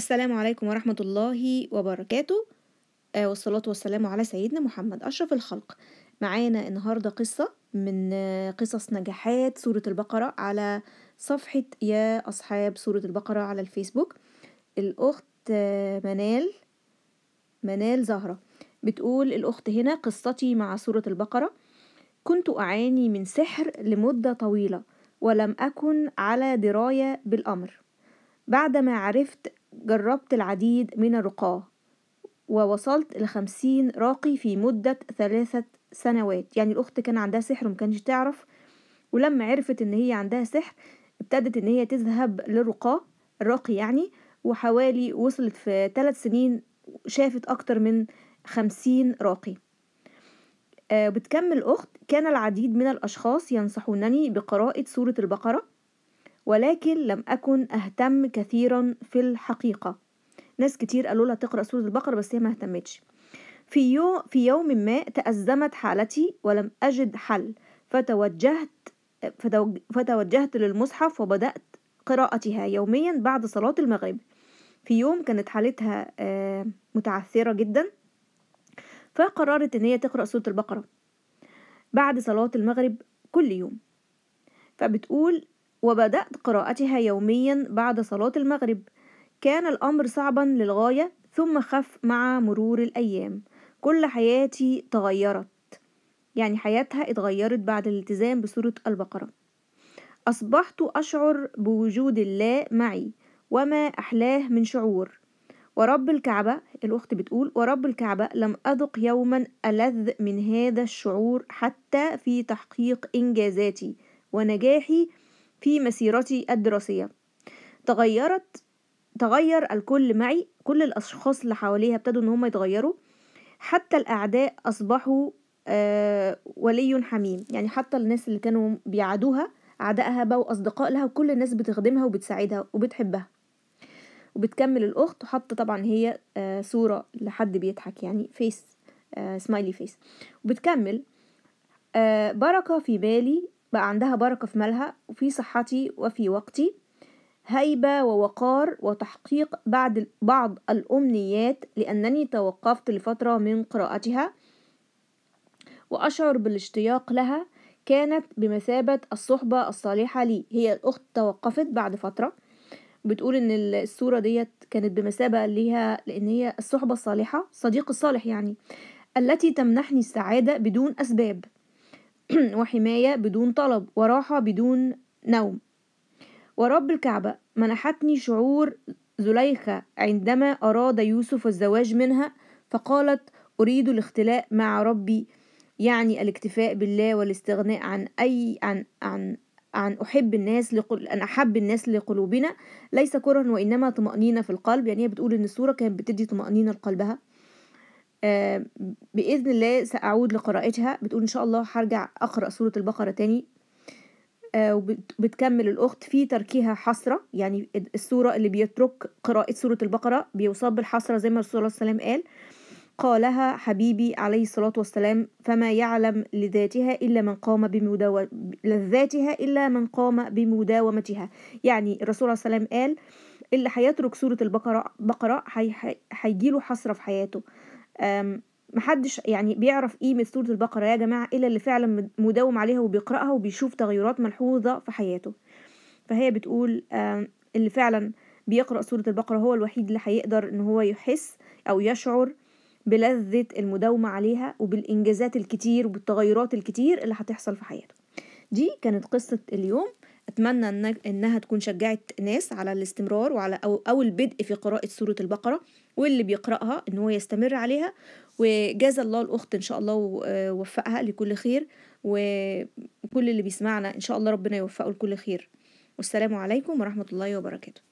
السلام عليكم ورحمة الله وبركاته آه والصلاة والسلام على سيدنا محمد أشرف الخلق معانا النهاردة قصة من آه، قصص نجاحات سورة البقرة على صفحة يا أصحاب سورة البقرة على الفيسبوك الأخت آه، منال منال زهرة بتقول الأخت هنا قصتي مع سورة البقرة كنت أعاني من سحر لمدة طويلة ولم أكن على دراية بالأمر بعدما عرفت جربت العديد من الرقاه ووصلت لخمسين راقي في مدة ثلاثة سنوات يعني الأخت كان عندها سحر ومكانش تعرف ولما عرفت إن هي عندها سحر ابتدت إن هي تذهب للرقاه الراقي يعني وحوالي وصلت في ثلاث سنين شافت أكتر من خمسين راقي آه، بتكمل أخت كان العديد من الأشخاص ينصحونني بقراءة سورة البقرة ولكن لم أكن أهتم كثيرا في الحقيقة ناس كتير قالوا لها تقرأ سورة البقرة بس هي ما اهتمتش في, يو في يوم ما تأزمت حالتي ولم أجد حل فتوجهت فتوجهت للمصحف وبدأت قراءتها يوميا بعد صلاة المغرب في يوم كانت حالتها آه، متعثرة جدا فقررت ان هي تقرأ سورة البقرة بعد صلاة المغرب كل يوم فبتقول وبدأت قراءتها يوميا بعد صلاة المغرب كان الأمر صعبا للغاية ثم خف مع مرور الأيام كل حياتي تغيرت يعني حياتها اتغيرت بعد الالتزام بسورة البقرة أصبحت أشعر بوجود الله معي وما أحلاه من شعور ورب الكعبة الأخت بتقول ورب الكعبة لم أذق يوما ألذ من هذا الشعور حتى في تحقيق إنجازاتي ونجاحي في مسيرتي الدراسية تغيرت تغير الكل معي كل الأشخاص اللي حواليها ابتدوا إن هم يتغيروا حتى الأعداء أصبحوا آه، ولي حميم يعني حتى الناس اللي كانوا بيعادوها أعدائها بقوا أصدقاء لها وكل الناس بتخدمها وبتساعدها وبتحبها وبتكمل الأخت وحاطة طبعا هي آه، صورة لحد بيضحك يعني فيس سمايلي فيس وبتكمل آه، بركة في بالي بقى عندها بركة في مالها وفي صحتي وفي وقتي هيبة ووقار وتحقيق بعد بعض الأمنيات لأنني توقفت لفترة من قراءتها وأشعر بالاشتياق لها كانت بمثابة الصحبة الصالحة لي هي الأخت توقفت بعد فترة بتقول إن الصورة ديت كانت بمثابة ليها لأن هي الصحبة الصالحة صديق الصالح يعني التي تمنحني السعادة بدون أسباب وحماية بدون طلب وراحة بدون نوم ورب الكعبة منحتني شعور زليخة عندما أراد يوسف الزواج منها فقالت أريد الاختلاء مع ربي يعني الاكتفاء بالله والاستغناء عن أي عن عن عن أحب الناس لقل... أن أحب الناس لقلوبنا ليس كره وإنما طمأنينة في القلب يعني هي بتقول إن الصورة كانت بتدي طمأنينة لقلبها بإذن الله سأعود لقراءتها بتقول إن شاء الله هرجع أقرأ سورة البقرة تاني آه، وبتكمل الأخت في تركها حسرة يعني السورة اللي بيترك قراءة سورة البقرة بيصاب بالحسرة زي ما الرسول صلى الله عليه وسلم قال قالها حبيبي عليه الصلاة والسلام فما يعلم لذاتها إلا من قام بمداوم لذاتها إلا من قام بمداومتها يعني الرسول صلى الله عليه وسلم قال اللي هيترك سورة البقرة بقرة هيجيله حسرة في حياته محدش يعني بيعرف قيمة سورة البقرة يا جماعة إلا اللي فعلا مداوم عليها وبيقرأها وبيشوف تغيرات ملحوظة في حياته فهي بتقول اللي فعلا بيقرأ سورة البقرة هو الوحيد اللي هيقدر إن هو يحس أو يشعر بلذة المداومة عليها وبالإنجازات الكتير وبالتغيرات الكتير اللي هتحصل في حياته دي كانت قصة اليوم أتمنى إنها تكون شجعت ناس على الاستمرار وعلى أو, أو البدء في قراءة سورة البقرة واللي بيقرأها إن هو يستمر عليها وجزا الله الأخت إن شاء الله ووفقها آه، لكل خير وكل اللي بيسمعنا إن شاء الله ربنا يوفقه لكل خير والسلام عليكم ورحمة الله وبركاته